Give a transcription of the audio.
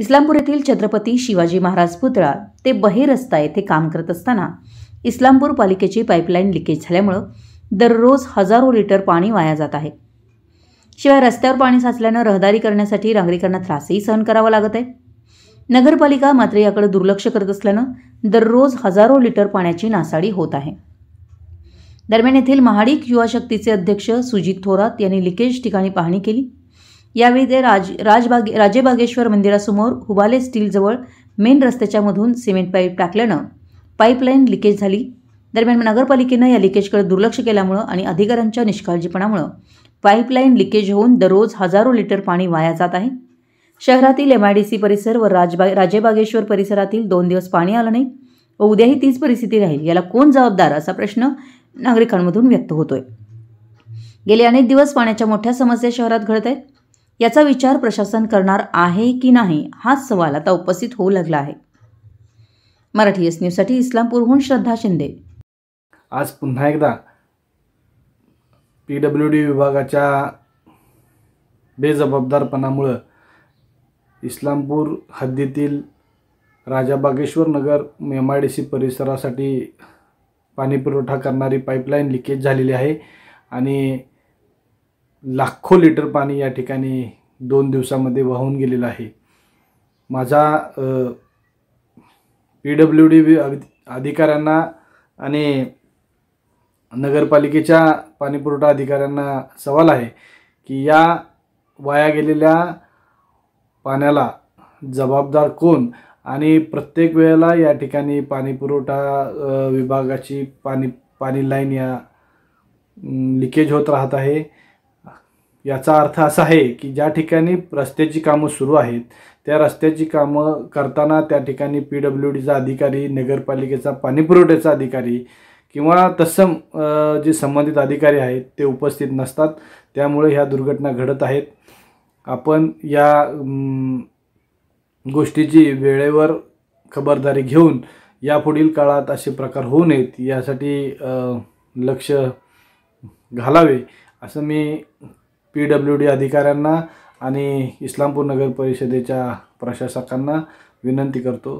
इस्लामपूर येथील छत्रपती शिवाजी महाराज पुतळा ते बहे रस्ता येथे काम करत असताना इस्लामपूर पालिकेची पाईपलाईन लिकेज झाल्यामुळं दररोज हजारो लिटर पाणी वाया जात आहे शिवाय रस्त्यावर पाणी साचल्यानं रहदारी करण्यासाठी नागरिकांना त्रासही सहन करावा लागत आहे नगरपालिका मात्र याकडे दुर्लक्ष करत असल्यानं दररोज हजारो लिटर पाण्याची नासाडी होत आहे दरम्यान येथील महाडिक युवा शक्तीचे अध्यक्ष सुजित थोरात यांनी लिकेज ठिकाणी पाहणी केली यावेळी ते राज राजबागे राजेबागेश्वर मंदिरासमोर हुबाले स्टीलजवळ मेन रस्त्याच्यामधून सिमेंट पाईप टाकल्यानं पाईपलाईन लिकेज झाली दरम्यान नगरपालिकेनं या लिकेजकडे दुर्लक्ष केल्यामुळं आणि अधिकाऱ्यांच्या निष्काळजीपणामुळं पाईपलाईन लिकेज होऊन दररोज हजारो लिटर पाणी वाया जात आहे शहरातील एम आय डी सी परिसर व राजबा राजेबागेश्वर परिसरातील दोन दिवस पाणी आलं नाही व उद्याही तीच परिस्थिती राहील याला कोण जबाबदार असा प्रश्न नागरिकांमधून व्यक्त होतोय गेले अनेक दिवस पाण्याच्या मोठ्या समस्या शहरात घडत आहेत याचा विचार प्रशासन करणार आहे की नाही हाच सवाल आता उपस्थित होऊ लागला आहे मराठी एस न्यूजसाठी इस्लामपूरहून श्रद्धा शिंदे आज पुन्हा एकदा पी डब्ल्यू डी विभागाच्या बेजबाबदारपणामुळं इस्लामपूर हद्दीतील राजा बागेश्वर नगर सी परिसरासाठी पाणीपुरवठा करणारी पाईपलाईन लिकेज झालेली आहे आणि लाखो लिटर पाणी या ठिकाणी दोन दिवसामध्ये वाहून गेलेलं आहे माझा पी डब्ल्यू डी अधिकाऱ्यांना आणि नगरपालिकेच्या पाणीपुरवठा अधिकाऱ्यांना सवाल आहे की या वाया गेलेल्या पाण्याला जबाबदार कोण आणि प्रत्येक वेळेला या ठिकाणी पाणीपुरवठा विभागाची पाणी पाणी लाईन या लिकेज होत राहत आहे याचा अर्थ असा आहे की ज्या ठिकाणी रस्त्याची कामं सुरू आहेत त्या रस्त्याची कामं करताना त्या ठिकाणी पी डब्ल्यू डीचा अधिकारी नगरपालिकेचा पाणीपुरवठ्याचा अधिकारी किंवा तत्सम जे संबंधित अधिकारी आहेत ते उपस्थित नसतात त्यामुळे ह्या दुर्घटना घडत आहेत आपण या गोष्टीची वेळेवर खबरदारी घेऊन यापुढील काळात असे प्रकार होऊ नयेत यासाठी लक्ष घालावे असं मी पी डब्ल्यू डी अधिकाऱ्यांना आणि इस्लामपूर नगर परिषदेच्या प्रशासकांना विनंती करतो